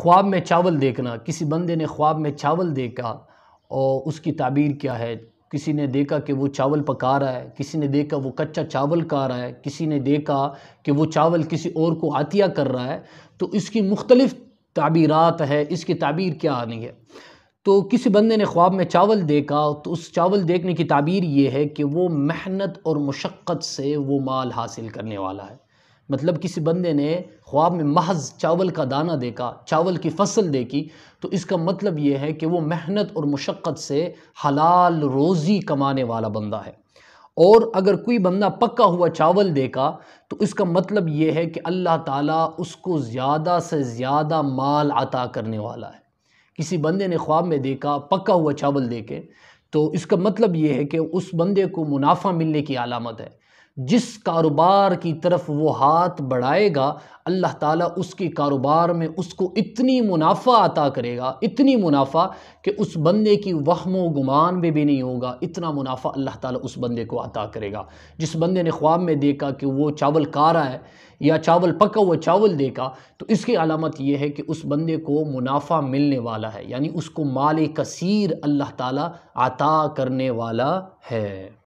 ख्वाब में चावल देखना किसी बंदे ने ख्वाब में चावल देखा और उसकी ताबीर क्या है किसी ने देखा कि वो चावल पका रहा है किसी ने देखा वो कच्चा चावल खा रहा है किसी ने देखा कि वो चावल किसी और को आतिया कर रहा है तो इसकी मुख्तलिफ़ ताबीरत है इसकी ताबीर क्या आनी है तो किसी बंदे ने ख्वाब में चावल देखा तो उस चावल देखने की ताबीर ये है कि वो मेहनत और मशक्क़त से वो माल हासिल करने वाला है मतलब किसी बंदे ने ख्वाब में महज चावल का दाना देखा चावल की फसल देखी तो इसका मतलब ये है कि वो मेहनत और मशक्क़त से हलाल रोज़ी कमाने वाला बंदा है और अगर कोई बंदा पक्का हुआ चावल देखा तो इसका मतलब ये है कि अल्लाह ताला उसको ज़्यादा से ज़्यादा माल अता करने वाला है किसी बंदे ने ख्वाब में देखा पक्का हुआ चावल देखे तो इसका मतलब ये है कि उस बंदे को मुनाफा मिलने की अलामत है जिस कारोबार की तरफ वो हाथ बढ़ाएगा अल्लाह ताला उसके कारोबार में उसको इतनी मुनाफा अता करेगा इतनी मुनाफा कि उस बंदे की वहम व गुमान में भी नहीं होगा इतना मुनाफा अल्लाह ताला उस बंदे को अता करेगा जिस बंदे ने ख्वाब में देखा कि वो चावल का रहा है या चावल पका हुआ चावल देखा तो इसकी अलामत यह है कि उस बंदे को मुनाफा मिलने वाला है यानी उसको माल कसीर अल्लाह ताला अता करने वाला है